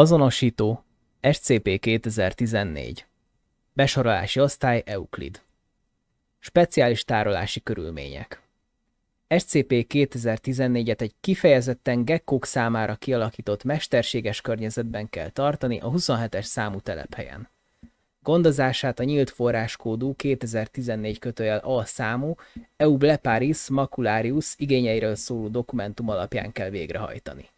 Azonosító SCP 2014 Besorolási osztály Euclid Speciális tárolási körülmények SCP 2014-et egy kifejezetten gekkók számára kialakított mesterséges környezetben kell tartani a 27-es számú telephelyen. Gondozását a nyílt forráskódú 2014 kötőjel A számú EU Macularius igényeiről szóló dokumentum alapján kell végrehajtani.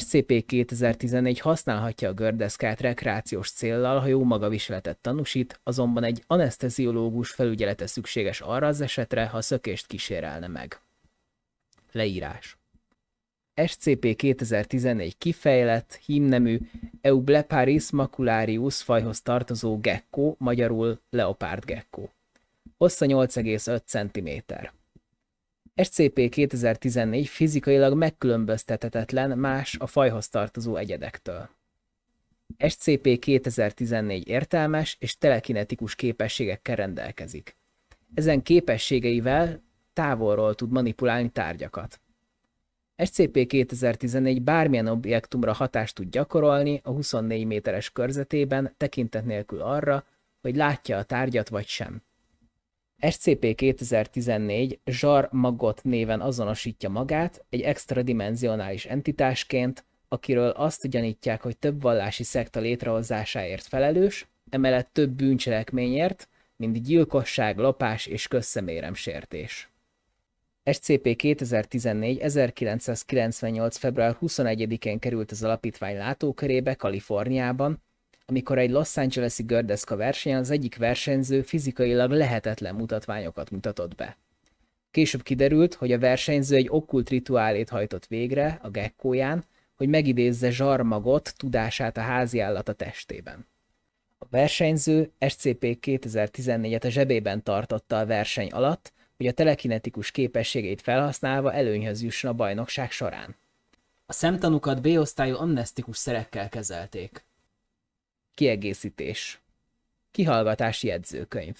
SCP 2011 használhatja a gördeszkát rekreációs céllal, ha jó magaviseletet tanúsít, azonban egy anesteziológus felügyelete szükséges arra az esetre, ha szökést kísérelne meg. Leírás SCP 2014 kifejlett, hímnemű Eubleparis macularius fajhoz tartozó gecko, magyarul leopárd gecko. Hossza 8,5 cm. SCP 2014 fizikailag megkülönböztethetetlen más a fajhoz tartozó egyedektől. SCP 2014 értelmes és telekinetikus képességekkel rendelkezik. Ezen képességeivel távolról tud manipulálni tárgyakat. SCP-2014 bármilyen objektumra hatást tud gyakorolni a 24 méteres körzetében tekintet nélkül arra, hogy látja a tárgyat vagy sem. SCP-2014 Zsar Magot néven azonosítja magát egy extradimenzionális entitásként, akiről azt gyanítják, hogy több vallási szekta létrehozásáért felelős, emellett több bűncselekményért, mint gyilkosság, lopás és sértés. SCP-2014 1998. február 21-én került az alapítvány látókörébe Kaliforniában, amikor egy Los Angeles-i gördeszka versenyen az egyik versenyző fizikailag lehetetlen mutatványokat mutatott be. Később kiderült, hogy a versenyző egy okkult rituálét hajtott végre a gekkóján, hogy megidézze zsarmagot tudását a háziállat a testében. A versenyző SCP 2014-et a zsebében tartotta a verseny alatt, hogy a telekinetikus képességeit felhasználva előnyhöz jusson a bajnokság során. A szemtanúkat B-osztályú amnestikus szerekkel kezelték. Kiegészítés. Kihallgatási jegyzőkönyv.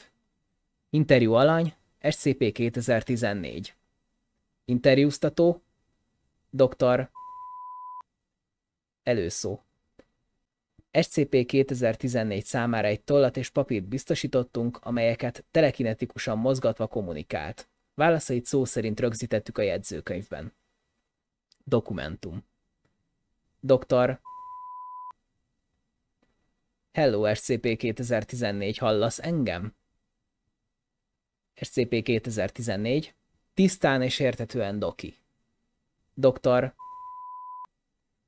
Interjú alany, SCP 2014. Interjúztató, dr. Előszó. SCP 2014 számára egy tollat és papírt biztosítottunk, amelyeket telekinetikusan mozgatva kommunikált. Válaszait szó szerint rögzítettük a jegyzőkönyvben. Dokumentum. Dr. Hello SCP 2014, hallasz engem? SCP 2014, tisztán és értetően Doki. Doktor,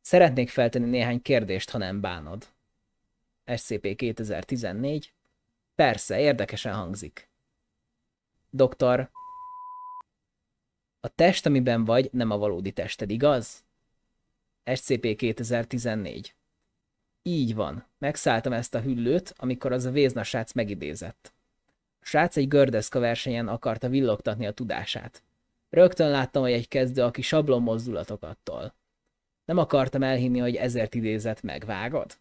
szeretnék feltenni néhány kérdést, ha nem bánod. SCP 2014, persze, érdekesen hangzik. Doktor, a test, amiben vagy, nem a valódi tested, igaz? SCP 2014 így van. Megszálltam ezt a hüllőt, amikor az a Vézna srác megidézett. A srác egy gördeszka versenyen akarta villogtatni a tudását. Rögtön láttam, hogy egy kezdő, aki sablon mozdulatokat tol. Nem akartam elhinni, hogy ezért idézett meg, vágod?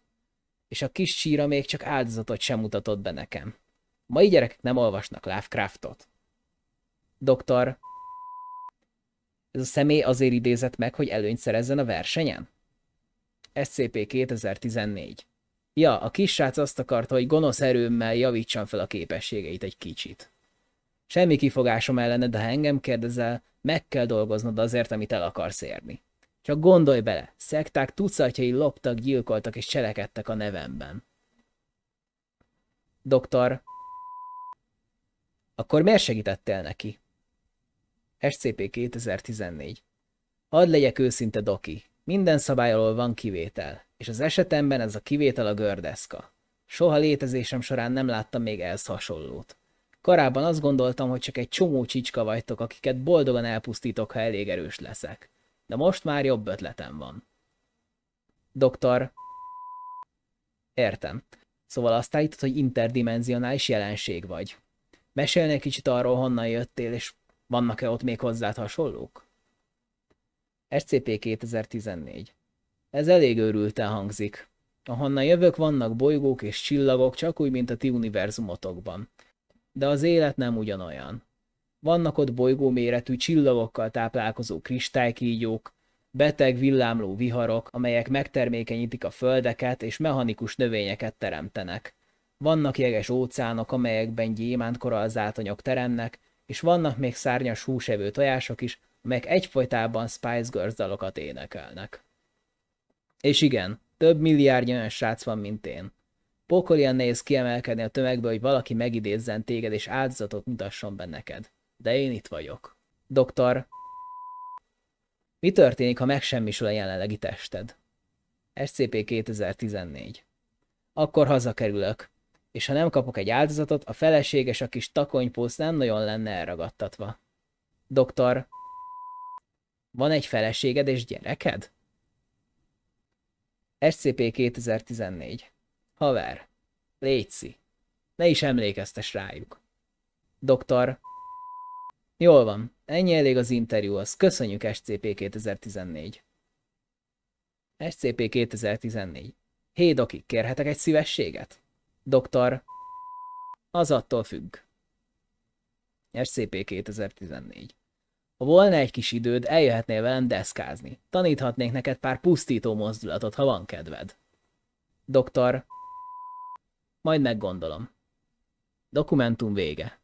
És a kis csíra még csak áldozatot sem mutatott be nekem. mai gyerekek nem olvasnak Lovecraftot. Doktor, ez a személy azért idézett meg, hogy előnyt szerezzen a versenyen? SCP-2014. Ja, a kis srác azt akarta, hogy gonosz erőmmel javítsam fel a képességeit egy kicsit. Semmi kifogásom ellene, de ha engem kérdezel, meg kell dolgoznod azért, amit el akarsz érni. Csak gondolj bele, szekták tucatjai loptak, gyilkoltak és cselekedtek a nevemben. Doktor, akkor miért segítettél neki? SCP-2014 Hadd legyek őszinte, Doki. Minden szabály alól van kivétel, és az esetemben ez a kivétel a gördeszka. Soha létezésem során nem láttam még ehhez hasonlót. Karában azt gondoltam, hogy csak egy csomó csicska vagytok, akiket boldogan elpusztítok, ha elég erős leszek. De most már jobb ötletem van. Doktor. Értem. Szóval azt állítod, hogy interdimenzionális jelenség vagy. Mesélnél kicsit arról, honnan jöttél, és vannak-e ott még hozzád hasonlók? SCP-2014. Ez elég őrülten hangzik. Ahonnan jövök, vannak bolygók és csillagok, csak úgy, mint a ti univerzumotokban. De az élet nem ugyanolyan. Vannak ott bolygó méretű csillagokkal táplálkozó kristálykígyók, beteg villámló viharok, amelyek megtermékenyítik a földeket és mechanikus növényeket teremtenek. Vannak jeges óceánok, amelyekben gyémánt korallzátonyok teremnek, és vannak még szárnyas húsevő tojások is, amelyek egyfolytában Spice Girls dalokat énekelnek. És igen, több milliárd olyan srác van, mint én. Pokolian nehéz kiemelkedni a tömegből, hogy valaki megidézzen téged és áldozatot mutasson be neked. De én itt vagyok. Doktor, mi történik, ha megsemmisül a jelenlegi tested? SCP 2014 Akkor hazakerülök, és ha nem kapok egy áldozatot, a feleséges a kis takonypósz nem nagyon lenne elragadtatva. Doktor, van egy feleséged és gyereked? SCP 2014 Haver, létszi, ne is emlékeztes rájuk. Doktor Jól van, ennyi elég az interjúhoz, köszönjük SCP 2014. SCP 2014 Hé doki, kérhetek egy szívességet? Doktor Az attól függ. SCP 2014 ha volna egy kis időd, eljöhetnél velem deszkázni. Taníthatnék neked pár pusztító mozdulatot, ha van kedved. Doktor, majd meggondolom. Dokumentum vége.